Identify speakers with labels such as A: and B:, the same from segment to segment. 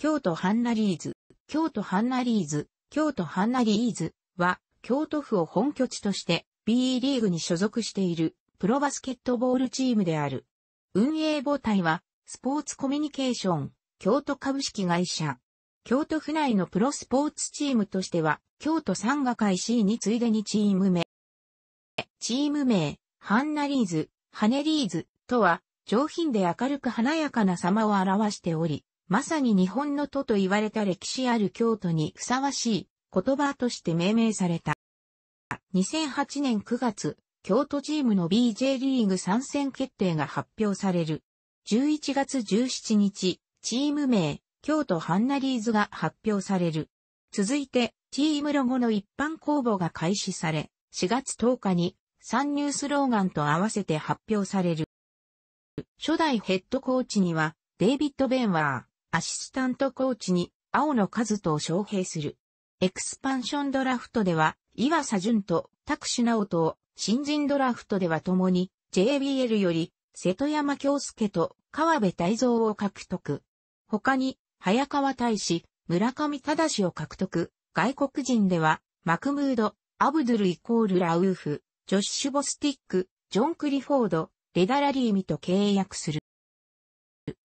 A: 京都ハンナリーズ、京都ハンナリーズ、京都ハンナリーズは、京都府を本拠地として B リーグに所属しているプロバスケットボールチームである。運営母体は、スポーツコミュニケーション、京都株式会社。京都府内のプロスポーツチームとしては、京都山河会 C についでにチーム名。チーム名、ハンナリーズ、ハネリーズとは、上品で明るく華やかな様を表しており、まさに日本の都と言われた歴史ある京都にふさわしい言葉として命名された。2008年9月、京都チームの BJ リーグ参戦決定が発表される。11月17日、チーム名、京都ハンナリーズが発表される。続いて、チームロゴの一般公募が開始され、4月10日に参入スローガンと合わせて発表される。初代ヘッドコーチには、デイビッド・ベンワー。アシスタントコーチに青野和人を招聘する。エクスパンションドラフトでは、岩佐淳と拓志直人を、新人ドラフトでは共に、JBL より、瀬戸山京介と川辺大蔵を獲得。他に、早川大使、村上忠を獲得。外国人では、マクムード、アブドゥルイコールラウーフ、ジョッシュ・ボスティック、ジョン・クリフォード、レダラリーミと契約する。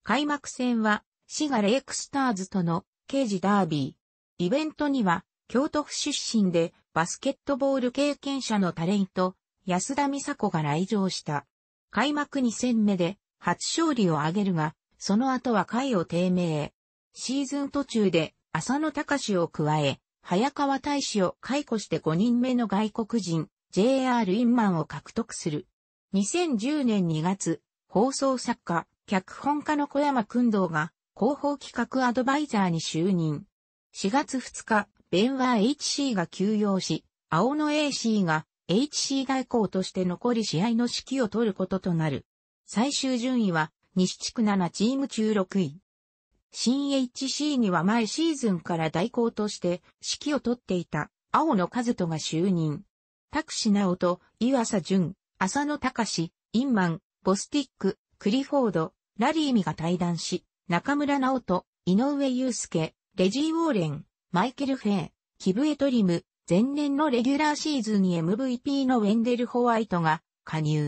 A: 開幕戦は、滋賀レイクスターズとの刑事ダービー。イベントには、京都府出身でバスケットボール経験者のタレント、安田美佐子が来場した。開幕2戦目で初勝利を挙げるが、その後は回を低迷。シーズン途中で浅野隆を加え、早川大使を解雇して5人目の外国人、JR インマンを獲得する。2010年2月、放送作家、脚本家の小山君堂が広報企画アドバイザーに就任。4月2日、ベンは HC が休養し、青野 AC が HC 代行として残り試合の指揮を取ることとなる。最終順位は西地区7チーム中6位。新 HC には前シーズンから代行として指揮を取っていた青野和人が就任。タクシナオと岩佐淳、浅野隆、インマン、ボスティック、クリフォード、ラリーミが対談し、中村直人、井上祐介、レジー・ウォーレン、マイケル・フェイ、キブエトリム、前年のレギュラーシーズンに MVP のウェンデル・ホワイトが加入。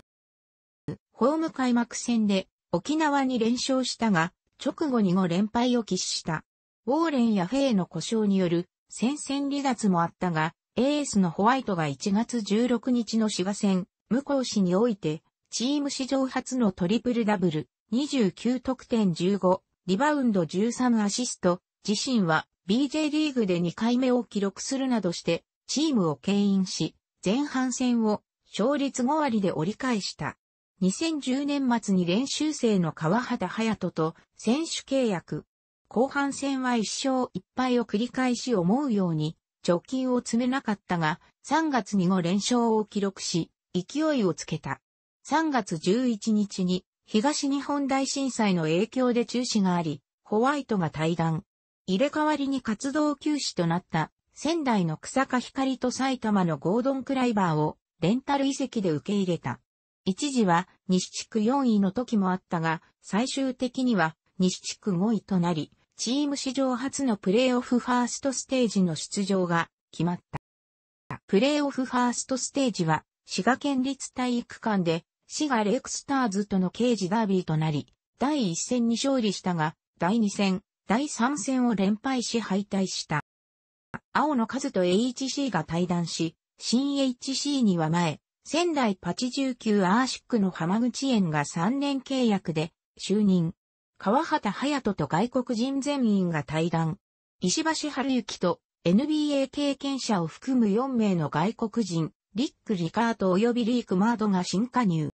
A: ホーム開幕戦で沖縄に連勝したが、直後に5連敗を喫した。ウォーレンやフェイの故障による戦線離脱もあったが、エースのホワイトが1月16日の滋賀戦、向こう市において、チーム史上初のトリプルダブル、29得点15、リバウンド13アシスト、自身は BJ リーグで2回目を記録するなどして、チームを牽引し、前半戦を勝率5割で折り返した。2010年末に練習生の川畑隼人と選手契約。後半戦は一勝一敗を繰り返し思うように、貯金を積めなかったが、3月に5連勝を記録し、勢いをつけた。3月11日に東日本大震災の影響で中止があり、ホワイトが対談。入れ替わりに活動休止となった仙台の草加光と埼玉のゴードン・クライバーをレンタル遺跡で受け入れた。一時は西地区4位の時もあったが、最終的には西地区5位となり、チーム史上初のプレーオフファーストステージの出場が決まった。プレーオフファーストステージは滋賀県立体育館で滋賀レクスターズとの刑事ダービーとなり、第1戦に勝利したが、第2戦、第3戦を連敗し敗退した。青野和と HC が対談し、新 HC には前、仙台8 9アーシックの浜口園が3年契約で就任。川畑隼人と外国人全員が対談。石橋春之と NBA 経験者を含む4名の外国人、リック・リカート及びリーク・マードが新加入。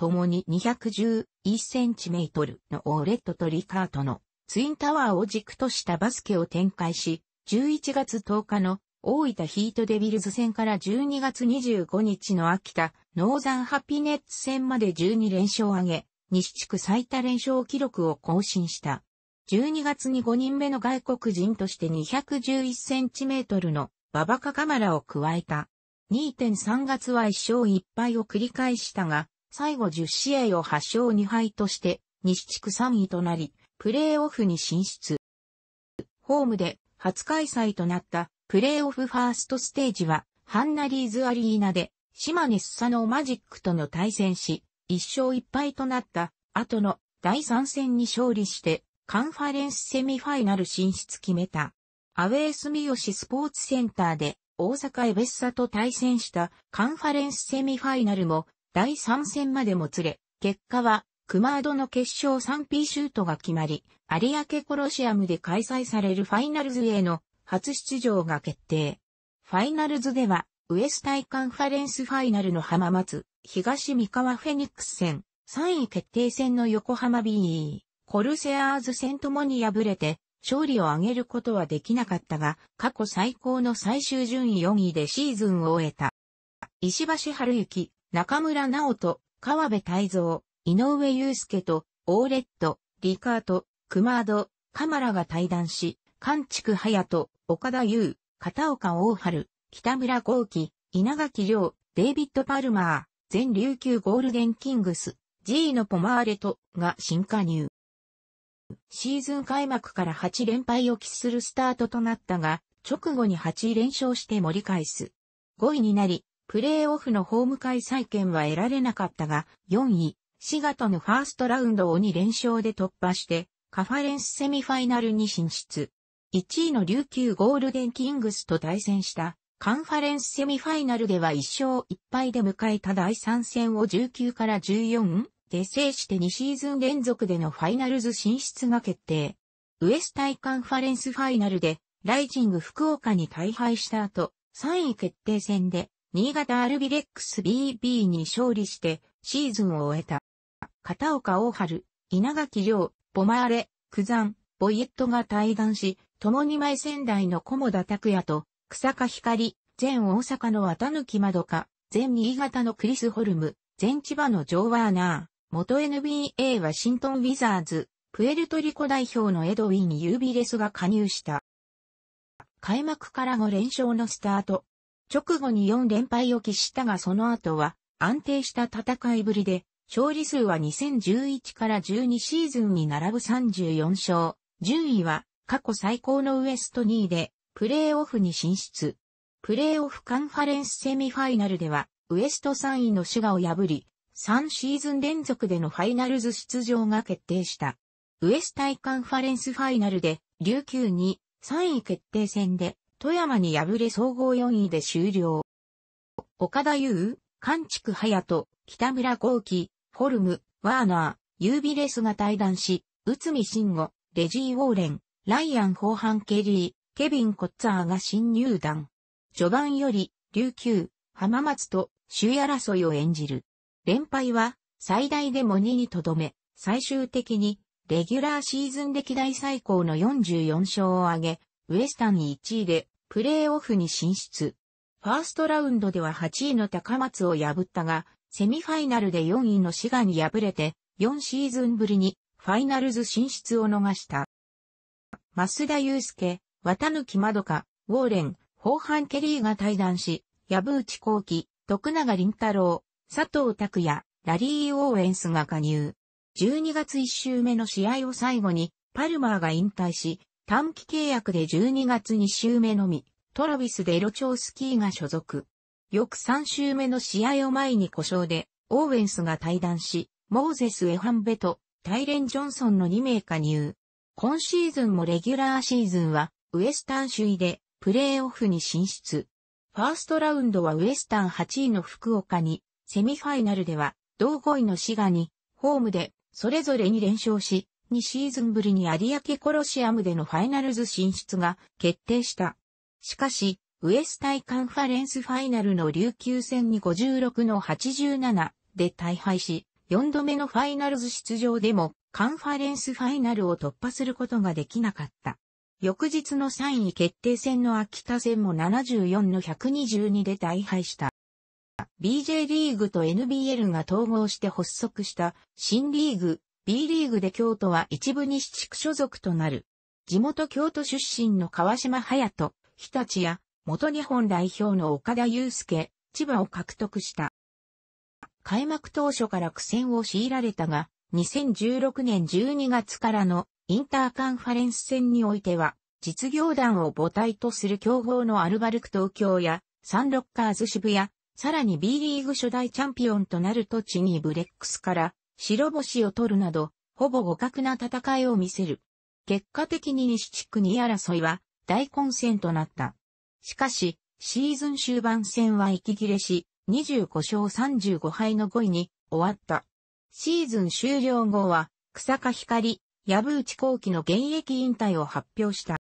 A: ともに 211cm のオーレットとリカートのツインタワーを軸としたバスケを展開し、11月10日の大分ヒートデビルズ戦から12月25日の秋田ノーザンハピネッツ戦まで12連勝を挙げ、西地区最多連勝記録を更新した。12月に5人目の外国人として 211cm のババカカマラを加えた。2.3月は1勝1敗を繰り返したが、最後10試合を8勝2敗として、西地区3位となり、プレーオフに進出。ホームで初開催となったプレーオフファーストステージは、ハンナリーズアリーナで、島根スサノーマジックとの対戦し、1勝1敗となった後の第3戦に勝利して、カンファレンスセミファイナル進出決めた。アウェースミヨシスポーツセンターで大阪エベッサと対戦したカンファレンスセミファイナルも第3戦までもつれ、結果は、熊ドの決勝 3P シュートが決まり、有明コロシアムで開催されるファイナルズへの初出場が決定。ファイナルズでは、ウエスタイカンファレンスファイナルの浜松、東三河フェニックス戦、3位決定戦の横浜 BE、コルセアーズ戦ともに敗れて、勝利を挙げることはできなかったが、過去最高の最終順位4位でシーズンを終えた。石橋春之、中村直人、川辺泰造、井上祐介と、オーレット、リカート、クマード、カマラが対談し、関畜隼人、岡田優、片岡大春、北村豪輝、稲垣亮、デイビッド・パルマー、全琉球ゴールデンキングス、G のポマーレトが新加入。シーズン開幕から8連敗を喫するスタートとなったが、直後に8連勝して盛り返す。5位になり、プレーオフのホーム開催権は得られなかったが、4位、シガとのファーストラウンドを2連勝で突破して、カファレンスセミファイナルに進出。1位の琉球ゴールデンキングスと対戦したカンファレンスセミファイナルでは1勝1敗で迎えた第3戦を19から14で制して2シーズン連続でのファイナルズ進出が決定。ウエスタイカンファレンスファイナルでライジング福岡に大敗した後、3位決定戦で新潟アルビレックス BB に勝利してシーズンを終えた。片岡大春、稲垣亮、ボマーレ、九山、ボイエットが対談し、共に前仙台の菰田拓也と、草加光、前大阪の綿貫まどか、前新潟のクリス・ホルム、前千葉のジョー・ワーナー、元 NBA ワシントン・ウィザーズ、プエルトリコ代表のエドウィン・ユービレスが加入した。開幕から5連勝のスタート。直後に4連敗を喫したがその後は安定した戦いぶりで、勝利数は2011から12シーズンに並ぶ34勝、順位は過去最高のウエスト2位で、プレーオフに進出。プレーオフカンファレンスセミファイナルでは、ウエスト3位のシュガを破り、3シーズン連続でのファイナルズ出場が決定した。ウエスタイカンファレンスファイナルで、琉球に3位決定戦で富山に敗れ総合4位で終了。岡田優、関畜隼人、北村豪樹、フォルム、ワーナー、ユービレスが対談し、内海慎吾、レジー・ウォーレン、ライアン・ホーハン・ケリー、ケビン・コッツァーが新入団。序盤より、琉球、浜松と首位争いを演じる。連敗は、最大でも2にとどめ、最終的に、レギュラーシーズン歴代最高の44勝を挙げ、ウエスタンに1位で、プレーオフに進出。ファーストラウンドでは8位の高松を破ったが、セミファイナルで4位の滋賀に敗れて、4シーズンぶりにファイナルズ進出を逃した。増田祐介、綿貫まどか、ウォーレン、ホーハン・ケリーが対談し、藪内幸喜、徳永林太郎、佐藤拓也、ラリー・オーエンスが加入。12月1週目の試合を最後に、パルマーが引退し、短期契約で12月2週目のみ、トラビス・デロチョウスキーが所属。翌3週目の試合を前に故障で、オーウェンスが退団し、モーゼス・エハンベとタイレン・ジョンソンの2名加入。今シーズンもレギュラーシーズンは、ウエスタン首位で、プレーオフに進出。ファーストラウンドはウエスタン8位の福岡に、セミファイナルでは、同5位の滋賀に、ホームで、それぞれに連勝し、2シーズンぶりに有明コロシアムでのファイナルズ進出が決定した。しかし、ウエスタイカンファレンスファイナルの琉球戦に56の87で大敗し、4度目のファイナルズ出場でもカンファレンスファイナルを突破することができなかった。翌日の3位決定戦の秋田戦も74の122で大敗した。BJ リーグと NBL が統合して発足した新リーグ B リーグで京都は一部西地区所属となる。地元京都出身の川島隼人、日立や、元日本代表の岡田祐介、千葉を獲得した。開幕当初から苦戦を強いられたが、2016年12月からのインターカンファレンス戦においては、実業団を母体とする競合のアルバルク東京や、サンロッカーズ渋谷、さらに B リーグ初代チャンピオンとなるとチブレックスから白星を取るなど、ほぼ互角な戦いを見せる。結果的に西地区2争いは大混戦となった。しかし、シーズン終盤戦は息切れし、25勝35敗の5位に終わった。シーズン終了後は、草加光、藪内幸喜の現役引退を発表した。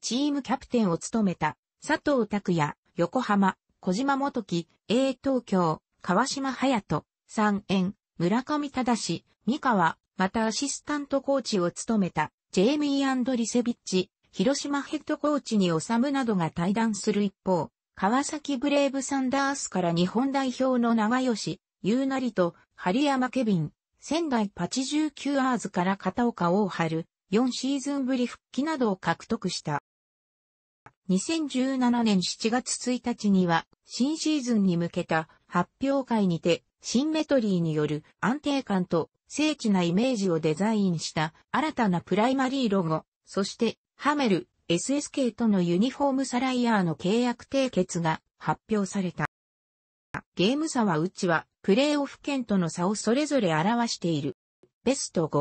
A: チームキャプテンを務めた、佐藤拓也、横浜、小島元樹、A 東京、川島隼人、三円、村上正、三河、またアシスタントコーチを務めた、ジェイミー・リセビッチ、広島ヘッドコーチにむなどが対談する一方、川崎ブレイブサンダースから日本代表の長吉、優成と、針山ケビン、仙台パチ19アーズから片岡大春、4シーズンぶり復帰などを獲得した。2017年7月1日には、新シーズンに向けた発表会にて、シンメトリーによる安定感と精緻なイメージをデザインした新たなプライマリーロゴ、そしてハメル SSK とのユニフォームサライヤーの契約締結が発表された。ゲーム差はうちはプレーオフ圏との差をそれぞれ表している。ベスト5。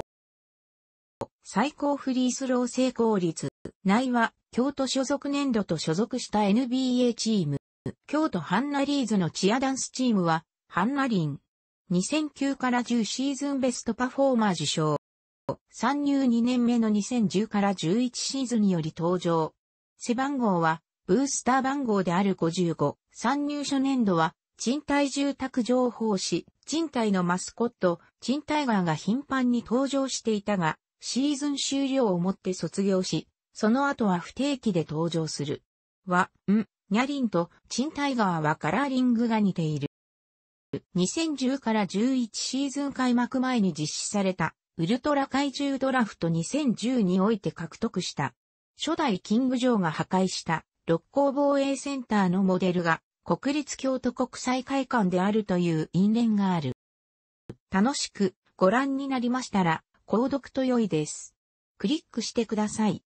A: 最高フリースロー成功率。内は、京都所属年度と所属した NBA チーム。京都ハンナリーズのチアダンスチームは、ハンナリン。2009から10シーズンベストパフォーマー受賞。参入2年目の2010から11シーズンにより登場。背番号は、ブースター番号である55。参入初年度は、賃貸住宅情報誌、賃貸のマスコット、賃貸ガーが頻繁に登場していたが、シーズン終了をもって卒業し、その後は不定期で登場する。は、ん、ニャリンと、賃貸ガーはカラーリングが似ている。2010から11シーズン開幕前に実施された、ウルトラ怪獣ドラフト2010において獲得した。初代キング・ジョーが破壊した六甲防衛センターのモデルが国立京都国際会館であるという因縁がある。楽しくご覧になりましたら、購読と良いです。クリックしてください。